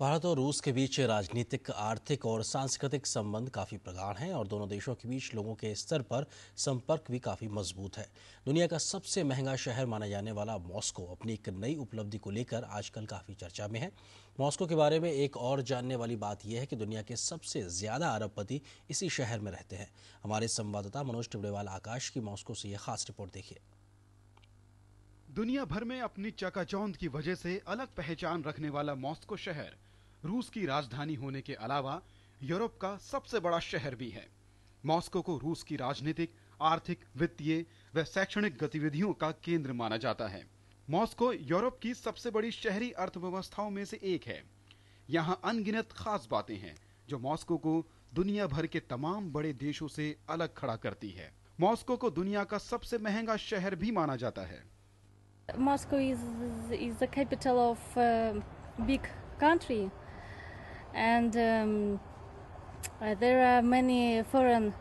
भारत और रूस के बीच राजनीतिक आर्थिक और सांस्कृतिक संबंध काफ़ी प्रगाढ़ हैं और दोनों देशों के बीच लोगों के स्तर पर संपर्क भी काफ़ी मजबूत है दुनिया का सबसे महंगा शहर माना जाने वाला मॉस्को अपनी एक नई उपलब्धि को लेकर आजकल काफ़ी चर्चा में है मॉस्को के बारे में एक और जानने वाली बात यह है कि दुनिया के सबसे ज़्यादा अरबपति इसी शहर में रहते हैं हमारे संवाददाता मनोज टिबड़ेवाल आकाश की मॉस्को से यह खास रिपोर्ट देखिए दुनिया भर में अपनी चकाचौंध की वजह से अलग पहचान रखने वाला मॉस्को शहर रूस की राजधानी होने के अलावा यूरोप का सबसे बड़ा शहर भी है मॉस्को को रूस की राजनीतिक आर्थिक वित्तीय व शैक्षणिक गतिविधियों का केंद्र माना जाता है मॉस्को यूरोप की सबसे बड़ी शहरी अर्थव्यवस्थाओं में से एक है यहाँ अनगिनत खास बातें हैं जो मॉस्को को दुनिया भर के तमाम बड़े देशों से अलग खड़ा करती है मॉस्को को दुनिया का सबसे महंगा शहर भी माना जाता है Moscow is is the capital of uh, big country, and um, uh, there are many foreign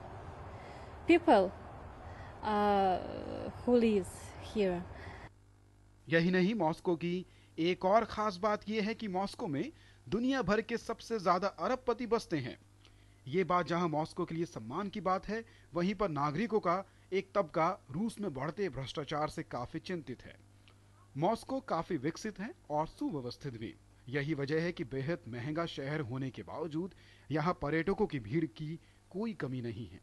people uh, who lives here. यही नहीं मॉस्को की एक और खास बात यह है कि मॉस्को में दुनिया भर के सबसे ज्यादा अरबपति बसते हैं ये बात जहां मॉस्को के लिए सम्मान की बात है वहीं पर नागरिकों का एक तबका रूस में बढ़ते भ्रष्टाचार से काफी चिंतित है मॉस्को काफी विकसित है और सुव्यवस्थित भी यही वजह है कि बेहद महंगा शहर होने के बावजूद यहाँ पर्यटकों की भीड़ की कोई कमी नहीं है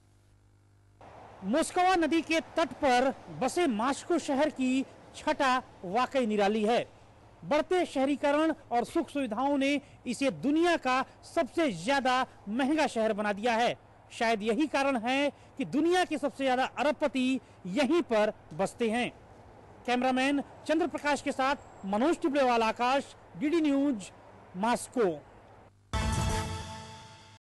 मुस्कवा नदी के तट पर बसे मास्को शहर की छटा वाकई निराली है बढ़ते शहरीकरण और सुख सुविधाओं ने इसे दुनिया का सबसे ज्यादा महंगा शहर बना दिया है शायद यही कारण है कि दुनिया के सबसे ज्यादा अरबपति यहीं पर बसते हैं कैमरामैन चंद्र प्रकाश के साथ Manoj Tibrewal Akash DD news Moscow